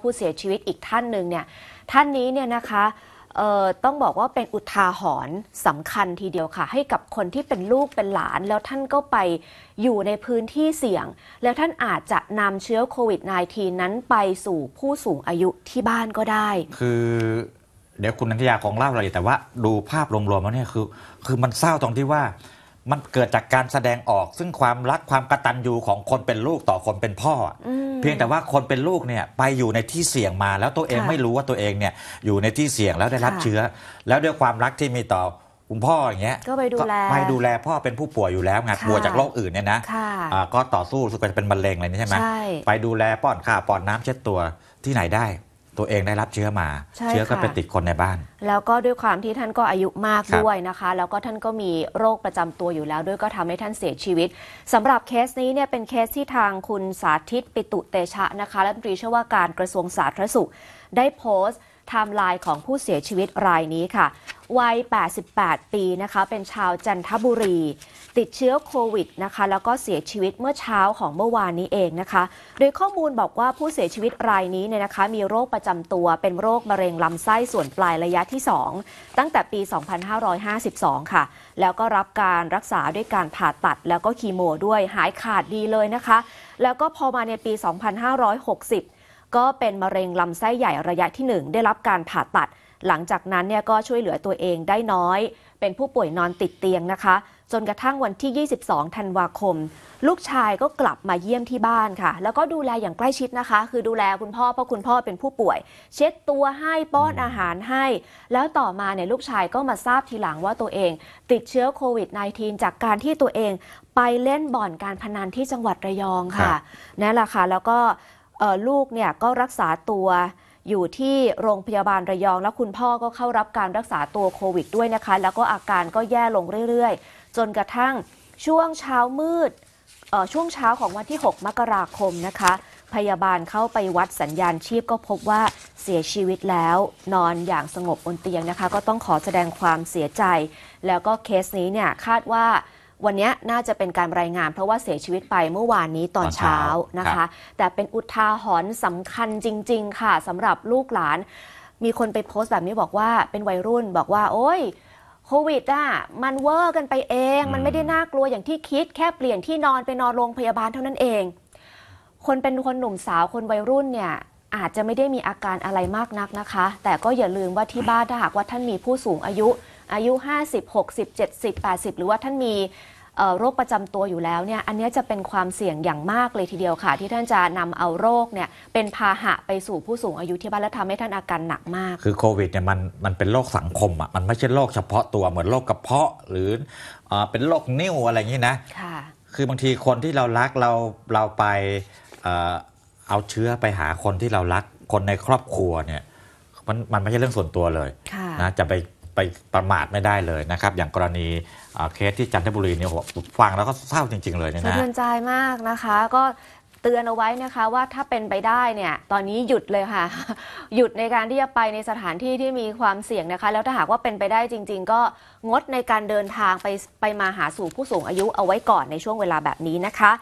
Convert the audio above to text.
ผู้เสียชีวิตอีกท่านหนึ่งเนี่ยท่านนี้เนี่ยนะคะต้องบอกว่าเป็นอุทาหรณ์สำคัญทีเดียวค่ะ ให้กับคนที่เป็นลูก เป็นหลานแล้วท่านก็ไปอยู่ในพื้นที่เสี่ยง แล้วท่านอาจจะนำเชื้อโควิด -19 นั้นไปสู่ผู้สูงอายุที่บ้านก็ได้ คือ เดี๋ยวคุณนันทยาของเล่าอะไรแต่ว่าดูภาพรวมๆแล้วเนี่ยคือคือมันเศร้าตรงที่ว่ามันเกิดจากการแสดงออกซึ่งความรักความกระตันยูของคนเป็นลูกต่อคนเป็นพ่ออเพียงแต่ว่าคนเป็นลูกเนี่ยไปอยู่ในที่เสี่ยงมาแล้วตัวเองไม่รู้ว่าตัวเองเนี่ยอยู่ในที่เสี่ยงแล้วได้รับเชื้อ แล้วด้วยความรักที่มีต่อคุณพ่ออย่างเงี้ยก็ไปดูแลไปดูแลพ่อเป็นผู้ป่วยอยู่แล้วไงานป่วยจากโรคอื่นเนี่ยนะะก็ต่อสู้สุดสก็จะเป็นมะเร็งอะไรนี่ใช่ไหมไปดูแลป้อนข้าวป้อนน้ำเช็ดตัวที่ไหนได้ตัวเองได้รับเชื้อมา เชื้อก็ไปติดคนในบ้าน แล้วก็ด้วยความที่ท่านก็อายุมากด้วยนะคะ แล้วก็ท่านก็มีโรคประจำตัวอยู่แล้ว ด้วยก็ทำให้ท่านเสียชีวิตสำหรับเคสนี้เนี่ยเป็นเคสที่ทางคุณสาธิตปิตุเตชะนะคะรัฐมนตรีช่วยว่าการกระทรวงสาธารณสุข ได้โพสต์ไทม์ไลน์ของผู้เสียชีวิตรายนี้ค่ะวัย 88 ปีนะคะ เป็นชาวจันทบุรีติดเชื้อโควิดนะคะแล้วก็เสียชีวิตเมื่อเช้าของเมื่อวานนี้เองนะคะ โดยข้อมูลบอกว่าผู้เสียชีวิตรายนี้เนี่ยนะคะ มีโรคประจำตัวเป็นโรคมะเร็งลำไส้ส่วนปลายระยะที่ 2 ตั้งแต่ปี 2552 ค่ะ แล้วก็รับการรักษาด้วยการผ่าตัด แล้วก็คีโมด้วยหายขาดดีเลยนะคะ แล้วก็พอมาในปี 2560 ก็เป็นมะเร็งลำไส้ใหญ่ระยะที่ 1 ได้รับการผ่าตัด หลังจากนั้นเนี่ยก็ช่วยเหลือตัวเองได้น้อย เป็นผู้ป่วยนอนติดเตียงนะคะจนกระทั่งวันที่ 22 ธันวาคม ลูกชายก็กลับมาเยี่ยมที่บ้านค่ะ แล้วก็ดูแลอย่างใกล้ชิดนะคะ คือดูแลคุณพ่อเพราะคุณพ่อเป็นผู้ป่วย เช็ดตัวให้ ป้อนอาหารให้ แล้วต่อมาเนี่ย ลูกชายก็มาทราบทีหลังว่าตัวเอง ติดเชื้อโควิด -19 จากการที่ตัวเองไปเล่นบ่อนการพนันที่จังหวัดระยองค่ะนั่นแหละค่ะ แล้วก็ลูกเนี่ยก็รักษาตัวอยู่ที่โรงพยาบาลระยอง แล้วคุณพ่อก็เข้ารับการรักษาตัวโควิดด้วยนะคะ แล้วก็อาการก็แย่ลงเรื่อยๆจนกระทั่งช่วงเช้ามืด ช่วงเช้าของวันที่ 6 มกราคมนะคะ พยาบาลเข้าไปวัดสัญญาณชีพก็พบว่าเสียชีวิตแล้ว นอนอย่างสงบบนเตียงนะคะก็ต้องขอแสดงความเสียใจ แล้วก็เคสนี้เนี่ยคาดว่าวันนี้น่าจะเป็นการรายงาน เพราะว่าเสียชีวิตไปเมื่อวานนี้ตอนเช้านะคะแต่เป็นอุทาหรณ์สำคัญจริงๆค่ะสำหรับลูกหลาน มีคนไปโพสต์แบบนี้บอกว่าเป็นวัยรุ่นบอกว่าโอ้ยโควิดอ่ะมันเวอร์กันไปเองมันไม่ได้น่ากลัวอย่างที่คิดแค่เปลี่ยนที่นอนไปนอนโรงพยาบาลเท่านั้นเอง คนเป็นคนหนุ่มสาวคนวัยรุ่นเนี่ย อาจจะไม่ได้มีอาการอะไรมากนักนะคะ แต่ก็อย่าลืมว่าที่บ้านถ้าหากว่าท่านมีผู้สูงอายุ อายุ 50 60 70 80 หรือว่าท่านมีโรคประจำตัวอยู่แล้วเนี่ยอันนี้จะเป็นความเสี่ยงอย่างมากเลยทีเดียวค่ะที่ท่านจะนำเอาโรคเนี่ยเป็นพาหะไปสู่ผู้สูงอายุที่บ้านและทำให้ท่านอาการหนักมาก คือโควิดเนี่ยมันมันเป็นโรคสังคมอ่ะมันไม่ใช่โรคเฉพาะตัวเหมือนโรคกระเพาะหรืออเป็นโรคนิ่วอะไรอย่างนี้นะค่ะคือบางทีคนที่เรารักเราเราไปเอาเชื้อไปหาคนที่เรารักคนในครอบครัวเนี่ยมันมันไม่ใช่เรื่องส่วนตัวเลยะนะจะไปไปประมาทไม่ได้เลยนะครับ อย่างกรณีเคสที่จันทบุรีเนี่ยฟังแล้วก็เศร้าจริง ๆ เลยนะสะเทือนใจมากนะคะ ก็เตือนเอาไว้นะคะว่าถ้าเป็นไปได้เนี่ยตอนนี้หยุดเลยค่ะ หยุดในการที่จะไปในสถานที่ที่มีความเสี่ยงนะคะ แล้วถ้าหากว่าเป็นไปได้จริง ๆ ก็งดในการเดินทางไปไปมาหาสู่ผู้สูงอายุเอาไว้ก่อนในช่วงเวลาแบบนี้นะคะ